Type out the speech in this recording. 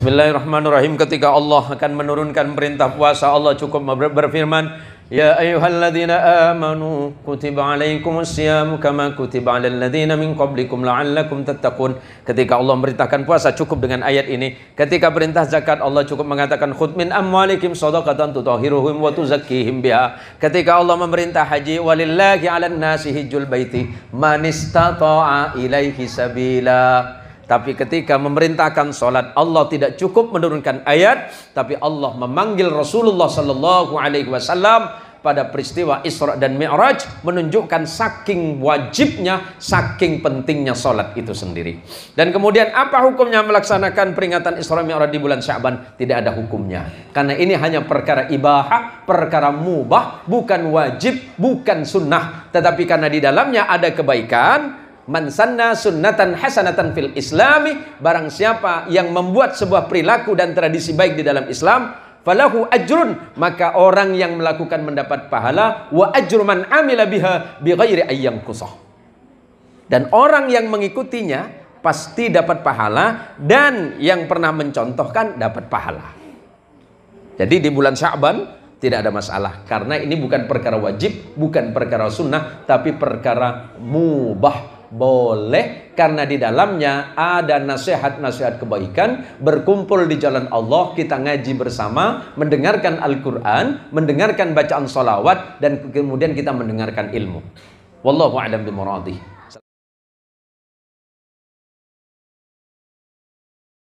Bismillahirrahmanirrahim ketika Allah akan menurunkan perintah puasa Allah cukup berfirman Ya ayyuhalladzina amanu kutiba alaikumus siyam kama kutiba alal ladzina min qablikum la'allakum tattaqun Ketika Allah memerintahkan puasa cukup dengan ayat ini ketika perintah zakat Allah cukup mengatakan khudh min amwalikum shadaqatan tutahhiruhum wa tuzakkihim biha Ketika Allah memerintah haji walillahi 'alan nasi hijjul baiti manistataa ilaihi sabila tapi ketika memerintahkan sholat, Allah tidak cukup menurunkan ayat, tapi Allah memanggil Rasulullah Sallallahu Alaihi Wasallam pada peristiwa Isra dan Mi'raj menunjukkan saking wajibnya, saking pentingnya sholat itu sendiri. Dan kemudian apa hukumnya melaksanakan peringatan Isra Mi'raj di bulan Syaban? Tidak ada hukumnya. Karena ini hanya perkara ibahah, perkara mubah, bukan wajib, bukan sunnah. Tetapi karena di dalamnya ada kebaikan, Man sanna sunnatan hasanatan fil islami barang siapa yang membuat sebuah perilaku dan tradisi baik di dalam Islam falahu ajrun maka orang yang melakukan mendapat pahala wa ajru man amila biha ghairi ayyam kusah dan orang yang mengikutinya pasti dapat pahala dan yang pernah mencontohkan dapat pahala jadi di bulan Sya'ban tidak ada masalah karena ini bukan perkara wajib, bukan perkara sunnah, tapi perkara mubah boleh karena di dalamnya ada nasihat-nasihat kebaikan Berkumpul di jalan Allah Kita ngaji bersama Mendengarkan Al-Quran Mendengarkan bacaan salawat Dan kemudian kita mendengarkan ilmu Wallahu a'lam bimuradih